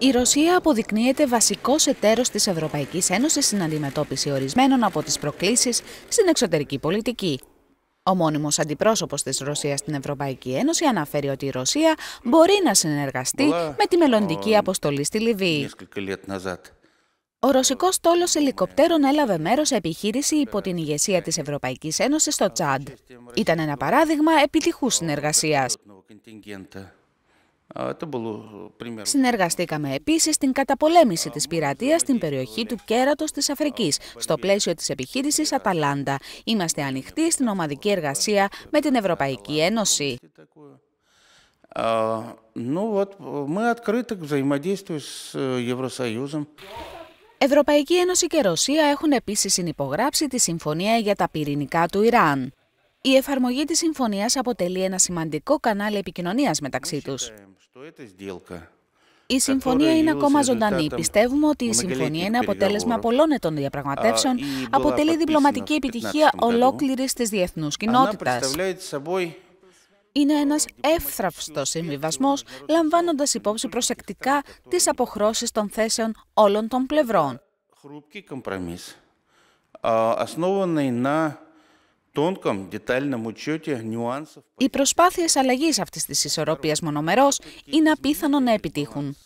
Η Ρωσία αποδεικνύεται βασικός εταίρος της Ευρωπαϊκής Ένωσης στην αντιμετώπιση ορισμένων από τις προκλήσεις στην εξωτερική πολιτική. Ο μόνιμος αντιπρόσωπος της Ρωσίας στην Ευρωπαϊκή Ένωση αναφέρει ότι η Ρωσία μπορεί να συνεργαστεί με τη μελλοντική αποστολή στη Λιβύη. Ο ρωσικός στόλος ελικοπτέρων έλαβε μέρος σε επιχείρηση υπό την ηγεσία της Ευρωπαϊκής Ένωσης στο Τσάντ. Ήταν ένα παράδειγμα επιτυχούς συνεργασίας. Э, Συνεργαστήκαμε επίσης στην καταπολέμηση της πειρατείας στην περιοχή του κέρατος της Αφρικής, στο πλαίσιο της επιχείρησης Αταλάντα. Είμαστε ανοιχτοί στην ομαδική εργασία με την Ευρωπαϊκή Ένωση. Э, Ευρωπαϊκή Ένωση και Ρωσία έχουν επίσης συνυπογράψει τη Συμφωνία για τα πυρηνικά του Ιράν. Η εφαρμογή της συμφωνίας αποτελεί ένα σημαντικό κανάλι επικοινωνίας μεταξύ τους. Η συμφωνία είναι ακόμα ζωντανή. Πιστεύουμε ότι η συμφωνία είναι αποτέλεσμα πολλών ετών διαπραγματεύσεων, αποτελεί διπλωματική επιτυχία ολόκληρης της διεθνούς κοινότητας. Είναι ένας εύθραυστος συμβιβασμός, λαμβάνοντας υπόψη προσεκτικά τις αποχρώσεις των θέσεων όλων των πλευρών. Οι προσπάθειες αλλαγής αυτής της ισορροπίας μονομερός είναι απίθανο να επιτύχουν.